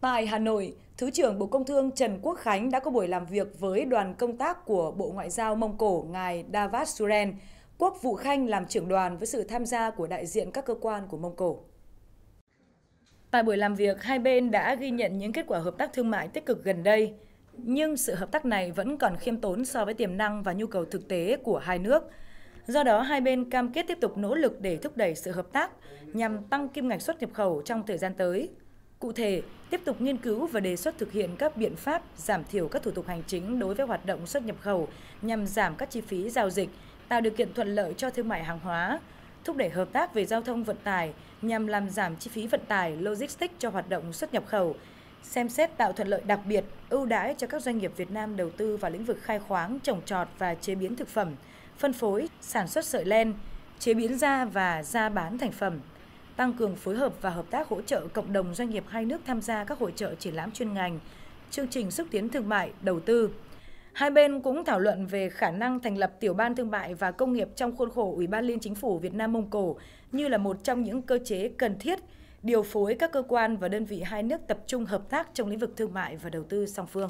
Tại Hà Nội, Thứ trưởng Bộ Công Thương Trần Quốc Khánh đã có buổi làm việc với đoàn công tác của Bộ Ngoại giao Mông Cổ ngài Davat Suren, Quốc vụ Khanh làm trưởng đoàn với sự tham gia của đại diện các cơ quan của Mông Cổ. Tại buổi làm việc, hai bên đã ghi nhận những kết quả hợp tác thương mại tích cực gần đây, nhưng sự hợp tác này vẫn còn khiêm tốn so với tiềm năng và nhu cầu thực tế của hai nước. Do đó, hai bên cam kết tiếp tục nỗ lực để thúc đẩy sự hợp tác nhằm tăng kim ngạch xuất nhập khẩu trong thời gian tới. Cụ thể, tiếp tục nghiên cứu và đề xuất thực hiện các biện pháp giảm thiểu các thủ tục hành chính đối với hoạt động xuất nhập khẩu nhằm giảm các chi phí giao dịch, tạo điều kiện thuận lợi cho thương mại hàng hóa, thúc đẩy hợp tác về giao thông vận tải nhằm làm giảm chi phí vận tải logistics cho hoạt động xuất nhập khẩu, xem xét tạo thuận lợi đặc biệt, ưu đãi cho các doanh nghiệp Việt Nam đầu tư vào lĩnh vực khai khoáng, trồng trọt và chế biến thực phẩm, phân phối, sản xuất sợi len, chế biến da và da bán thành phẩm, tăng cường phối hợp và hợp tác hỗ trợ cộng đồng doanh nghiệp hai nước tham gia các hội trợ triển lãm chuyên ngành, chương trình xúc tiến thương mại, đầu tư. Hai bên cũng thảo luận về khả năng thành lập tiểu ban thương mại và công nghiệp trong khuôn khổ Ủy ban Liên chính phủ Việt Nam Mông Cổ như là một trong những cơ chế cần thiết điều phối các cơ quan và đơn vị hai nước tập trung hợp tác trong lĩnh vực thương mại và đầu tư song phương.